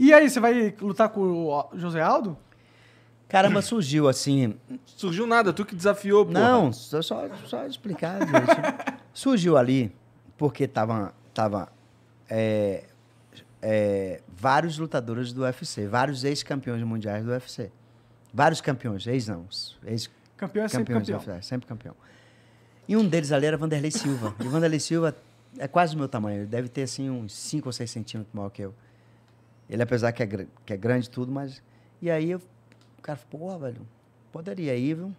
E aí, você vai lutar com o José Aldo? Caramba, surgiu assim. Surgiu nada, tu que desafiou, pô? Não, só, só explicar. surgiu ali, porque tava, tava é, é, vários lutadores do UFC, vários ex-campeões mundiais do UFC. Vários campeões, ex não. Ex campeão é sempre campeão. UFC, é sempre campeão. E um deles ali era Vanderlei Silva. E Vanderlei Silva é quase o meu tamanho, ele deve ter assim uns 5 ou 6 centímetros maior que eu. Ele, apesar que é, que é grande tudo, mas. E aí eu, o cara falou, pô, velho, poderia ir, viu?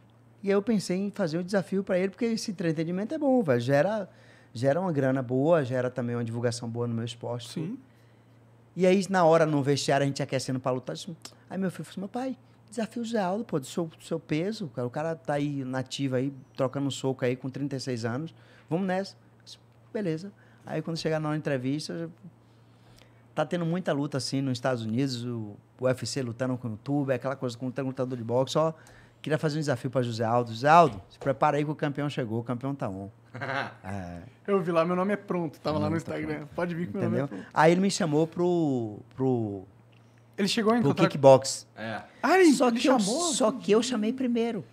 E aí eu pensei em fazer um desafio para ele, porque esse entretenimento é bom, velho. Gera, gera uma grana boa, gera também uma divulgação boa no meu esporte. Sim. E aí, na hora, no vestiário, a gente aquecendo pra lutar. Assim, aí meu filho falou assim, meu pai, desafio Geraldo, é pô, do seu, do seu peso, cara. O cara tá aí nativo aí, trocando um soco aí com 36 anos. Vamos nessa. Beleza. Aí quando chegar na entrevista, tá tendo muita luta assim nos Estados Unidos, o UFC lutando com o YouTube, aquela coisa com o lutador de boxe, só queria fazer um desafio para José Aldo. José Aldo, se prepara aí que o campeão chegou, o campeão tá on. é. Eu vi lá, meu nome é pronto, tava lá no Instagram. Pronto. Pode vir com meu nome é pronto. Aí ele me chamou pro pro Ele chegou a encontrar... pro kickbox. É. Ah, ele, só ele que chamou? Eu, só que eu chamei primeiro.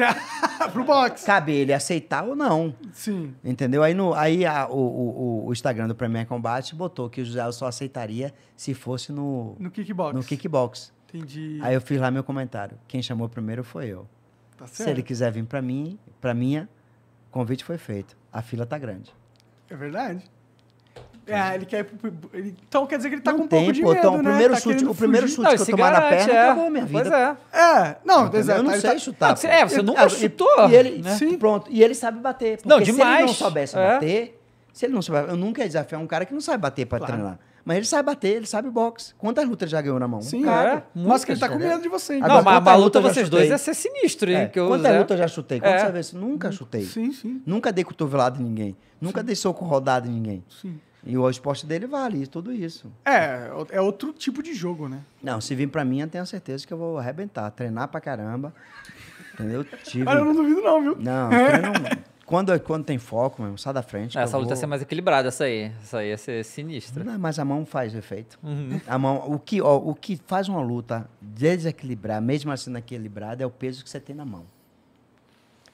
pro boxe. Cabe ele aceitar ou não. Sim. Entendeu? Aí, no, aí a, o, o, o Instagram do Premier Combat botou que o José só aceitaria se fosse no... No kickbox. No kickbox. Entendi. Aí eu fiz lá meu comentário. Quem chamou primeiro foi eu. Tá certo. Se ele quiser vir pra mim, pra minha, o convite foi feito. A fila tá grande. É verdade. É, ele quer. Ele, então quer dizer que ele tá não com um pouco de medo, então, né? O primeiro tá chute, o primeiro chute não, que eu tomar na é, perna é. acabou minha vida. Pois é. É, não, exato. É, eu não tá, sei tá. chutar. Não, é, você nunca ah, chutou. E ele, né? Sim. Pronto, e ele sabe bater. Porque não, demais. se ele não soubesse é. bater, se ele não soubesse, eu nunca ia desafiar um cara que não sabe bater para claro. treinar. Mas ele sabe bater, ele sabe boxe. Quantas lutas já ganhou na mão? Sim, cara. É. Mas que ele tá com medo de vocês. Agora, não, mas a luta vocês dois ia é ser sinistro, hein? É. quantas lutas eu já chutei? Quantas é. vezes? Nunca chutei. Sim, sim. Nunca dei cotovelado em ninguém. Nunca sim. dei soco rodado em ninguém. Sim. E o esporte dele vale tudo isso. É, é outro tipo de jogo, né? Não, se vir pra mim, eu tenho certeza que eu vou arrebentar. Treinar pra caramba. Entendeu? Tive... eu não duvido, não, viu? Não, treino... quando, quando tem foco, mesmo, sai da frente. essa luta vou... ia ser mais equilibrada, essa aí. Essa aí ia ser sinistra. Não, mas a mão faz o efeito. Uhum. A mão, o, que, ó, o que faz uma luta desequilibrar, mesmo assim equilibrada, é o peso que você tem na mão.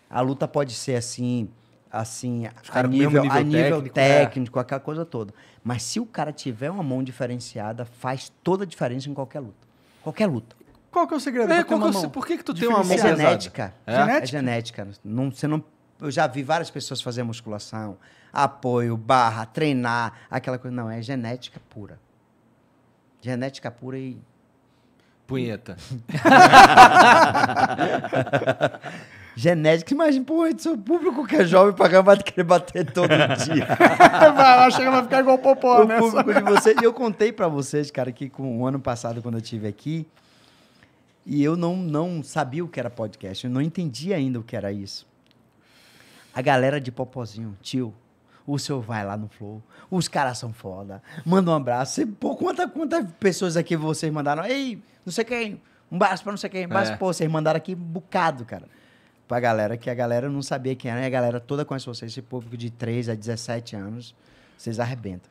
A luta pode ser assim assim, a nível, nível, a nível, técnico, técnico é. aquela coisa toda. Mas se o cara tiver uma mão diferenciada, faz toda a diferença em qualquer luta. Qualquer luta. Qual que é o segredo? É, qual que é por que, que tu tem uma mão é? é genética. É? genética. É genética. Não, você não, eu já vi várias pessoas fazer musculação, apoio, barra, treinar, aquela coisa. Não, é genética pura. Genética pura e Punheta. Genética, imagina, pô, O público que é jovem pra caramba vai querer bater todo dia. vai lá, que vai ficar igual popó, o né? público de vocês. E eu contei pra vocês, cara, que com o ano passado, quando eu tive aqui, e eu não, não sabia o que era podcast, eu não entendia ainda o que era isso. A galera de popozinho, tio, o seu vai lá no Flow, os caras são foda, manda um abraço. Por pô, quantas quanta pessoas aqui vocês mandaram? Ei, não sei quem, um abraço pra não sei quem, um abraço, é. pô, vocês mandaram aqui um bocado, cara pra galera, que a galera não sabia quem era, e a galera toda conhece vocês, esse público de 3 a 17 anos, vocês arrebentam.